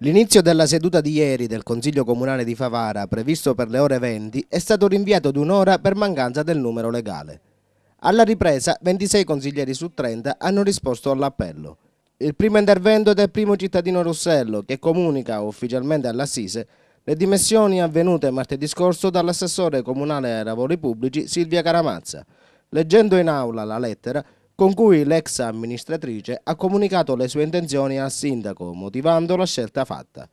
L'inizio della seduta di ieri del Consiglio Comunale di Favara, previsto per le ore 20, è stato rinviato di un'ora per mancanza del numero legale. Alla ripresa, 26 consiglieri su 30 hanno risposto all'appello. Il primo intervento è del primo cittadino Rossello, che comunica ufficialmente all'Assise le dimissioni avvenute martedì scorso dall'assessore comunale ai lavori pubblici Silvia Caramazza. Leggendo in aula la lettera, con cui l'ex amministratrice ha comunicato le sue intenzioni al sindaco, motivando la scelta fatta.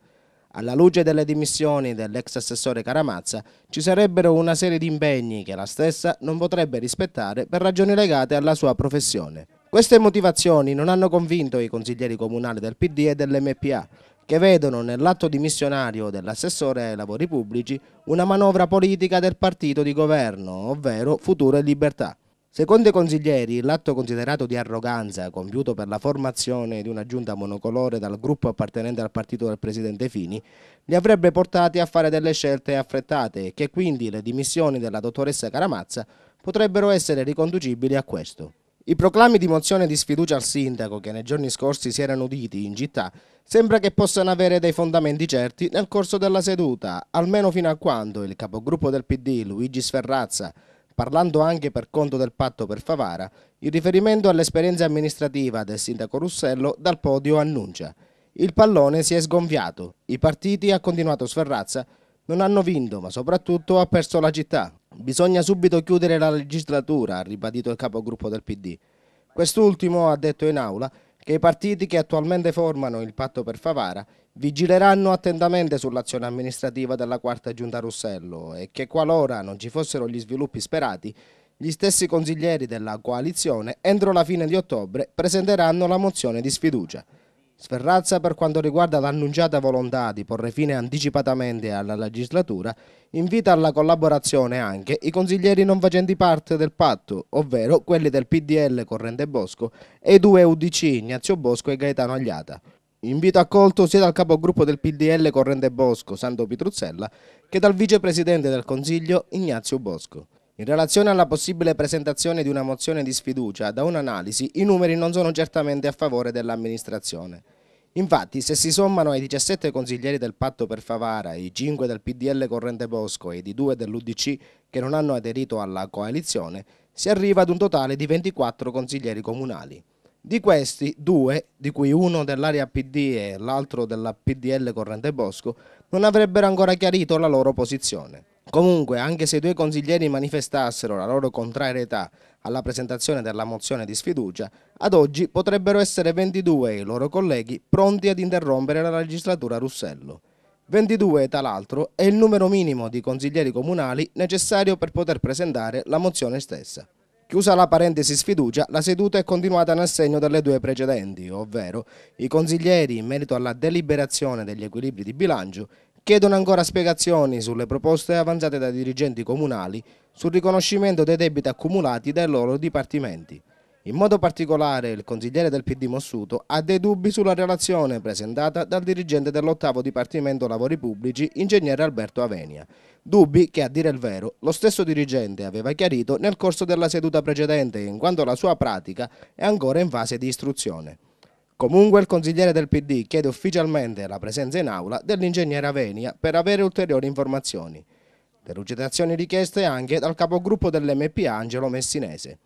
Alla luce delle dimissioni dell'ex assessore Caramazza ci sarebbero una serie di impegni che la stessa non potrebbe rispettare per ragioni legate alla sua professione. Queste motivazioni non hanno convinto i consiglieri comunali del PD e dell'MPA, che vedono nell'atto dimissionario dell'assessore ai lavori pubblici una manovra politica del partito di governo, ovvero Futuro e Libertà. Secondo i consiglieri, l'atto considerato di arroganza compiuto per la formazione di una giunta monocolore dal gruppo appartenente al partito del presidente Fini li avrebbe portati a fare delle scelte affrettate e che quindi le dimissioni della dottoressa Caramazza potrebbero essere riconducibili a questo. I proclami di mozione di sfiducia al sindaco che nei giorni scorsi si erano uditi in città sembra che possano avere dei fondamenti certi nel corso della seduta, almeno fino a quando il capogruppo del PD Luigi Sferrazza parlando anche per conto del patto per Favara, in riferimento all'esperienza amministrativa del sindaco Russello dal podio annuncia. Il pallone si è sgonfiato, i partiti, ha continuato Sferrazza, non hanno vinto ma soprattutto ha perso la città. Bisogna subito chiudere la legislatura, ha ribadito il capogruppo del PD. Quest'ultimo ha detto in aula che i partiti che attualmente formano il patto per Favara Vigileranno attentamente sull'azione amministrativa della quarta giunta Russello e che qualora non ci fossero gli sviluppi sperati, gli stessi consiglieri della coalizione entro la fine di ottobre presenteranno la mozione di sfiducia. Sferrazza per quanto riguarda l'annunciata volontà di porre fine anticipatamente alla legislatura, invita alla collaborazione anche i consiglieri non facenti parte del patto, ovvero quelli del PDL Corrente Bosco e i due UDC Ignazio Bosco e Gaetano Agliata. Invito accolto sia dal capogruppo del PDL Corrente Bosco, Santo Pitruzzella, che dal vicepresidente del Consiglio, Ignazio Bosco. In relazione alla possibile presentazione di una mozione di sfiducia, da un'analisi i numeri non sono certamente a favore dell'amministrazione. Infatti, se si sommano ai 17 consiglieri del patto per Favara, i 5 del PDL Corrente Bosco e i 2 dell'UDC che non hanno aderito alla coalizione, si arriva ad un totale di 24 consiglieri comunali. Di questi, due, di cui uno dell'area PD e l'altro della PDL Corrente Bosco, non avrebbero ancora chiarito la loro posizione. Comunque, anche se i due consiglieri manifestassero la loro contrarietà alla presentazione della mozione di sfiducia, ad oggi potrebbero essere 22 i loro colleghi pronti ad interrompere la legislatura Russello. 22, tra l'altro, è il numero minimo di consiglieri comunali necessario per poter presentare la mozione stessa. Chiusa la parentesi sfiducia, la seduta è continuata nel segno delle due precedenti, ovvero i consiglieri in merito alla deliberazione degli equilibri di bilancio chiedono ancora spiegazioni sulle proposte avanzate dai dirigenti comunali sul riconoscimento dei debiti accumulati dai loro dipartimenti. In modo particolare il consigliere del PD Mossuto ha dei dubbi sulla relazione presentata dal dirigente dell'ottavo Dipartimento Lavori Pubblici, ingegnere Alberto Avenia. Dubbi che, a dire il vero, lo stesso dirigente aveva chiarito nel corso della seduta precedente, in quanto la sua pratica è ancora in fase di istruzione. Comunque il consigliere del PD chiede ufficialmente la presenza in aula dell'ingegnere Avenia per avere ulteriori informazioni. Delucidazioni richieste anche dal capogruppo dell'MPA Angelo Messinese.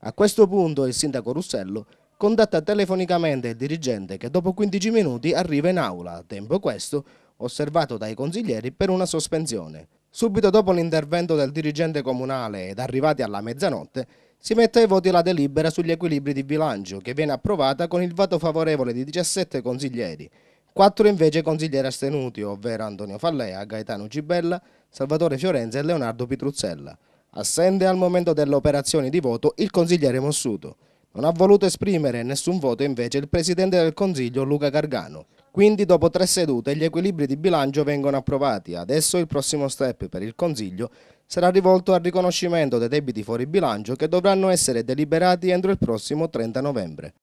A questo punto il sindaco Russello contatta telefonicamente il dirigente che dopo 15 minuti arriva in aula, tempo questo osservato dai consiglieri per una sospensione. Subito dopo l'intervento del dirigente comunale ed arrivati alla mezzanotte, si mette ai voti la delibera sugli equilibri di bilancio che viene approvata con il voto favorevole di 17 consiglieri, 4 invece consiglieri astenuti, ovvero Antonio Fallea, Gaetano Cibella, Salvatore Fiorenza e Leonardo Pitruzzella. Assente al momento delle operazioni di voto il consigliere Mossuto. Non ha voluto esprimere nessun voto invece il presidente del consiglio Luca Gargano. Quindi dopo tre sedute gli equilibri di bilancio vengono approvati. Adesso il prossimo step per il consiglio sarà rivolto al riconoscimento dei debiti fuori bilancio che dovranno essere deliberati entro il prossimo 30 novembre.